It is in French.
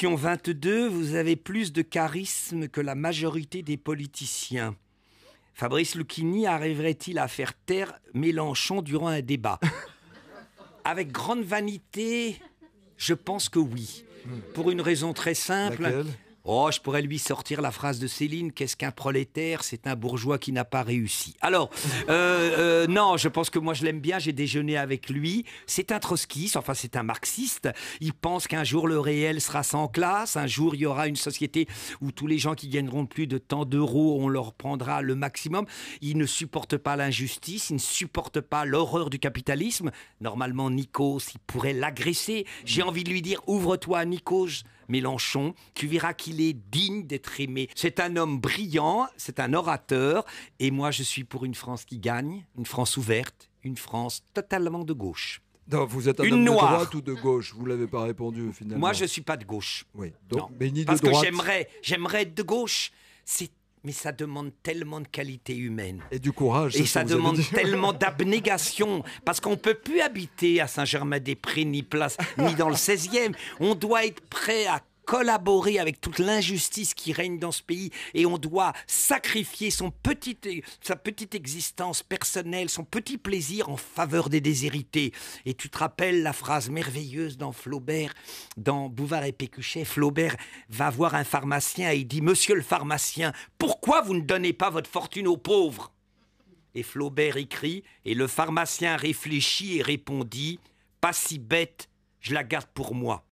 Question 22. Vous avez plus de charisme que la majorité des politiciens. Fabrice Lucchini arriverait-il à faire taire Mélenchon durant un débat Avec grande vanité, je pense que oui. Pour une raison très simple. Oh, je pourrais lui sortir la phrase de Céline Qu'est-ce qu'un prolétaire C'est un bourgeois qui n'a pas réussi. Alors, euh, euh, non, je pense que moi je l'aime bien. J'ai déjeuné avec lui. C'est un trotskiste, enfin c'est un marxiste. Il pense qu'un jour le réel sera sans classe. Un jour il y aura une société où tous les gens qui gagneront plus de tant d'euros, on leur prendra le maximum. Il ne supporte pas l'injustice. Il ne supporte pas l'horreur du capitalisme. Normalement, Nikos, il pourrait l'agresser. J'ai envie de lui dire ouvre-toi, Nikos. Mélenchon, tu verras qu'il est digne d'être aimé. C'est un homme brillant, c'est un orateur, et moi je suis pour une France qui gagne, une France ouverte, une France totalement de gauche. Non, vous êtes un une homme de droite ou de gauche Vous l'avez pas répondu finalement. Moi, je suis pas de gauche. Oui. Donc, ni de Parce que j'aimerais, j'aimerais être de gauche. C'est mais ça demande tellement de qualité humaine. Et du courage. Et ça demande tellement d'abnégation, parce qu'on ne peut plus habiter à Saint-Germain-des-Prés, ni place, ni dans le 16e. On doit être prêt à collaborer avec toute l'injustice qui règne dans ce pays et on doit sacrifier son sa petite existence personnelle, son petit plaisir en faveur des déshérités. Et tu te rappelles la phrase merveilleuse dans Flaubert, dans Bouvard et Pécuchet, Flaubert va voir un pharmacien et il dit, Monsieur le pharmacien, pourquoi vous ne donnez pas votre fortune aux pauvres et Flaubert écrit, et le pharmacien réfléchit et répondit Pas si bête, je la garde pour moi.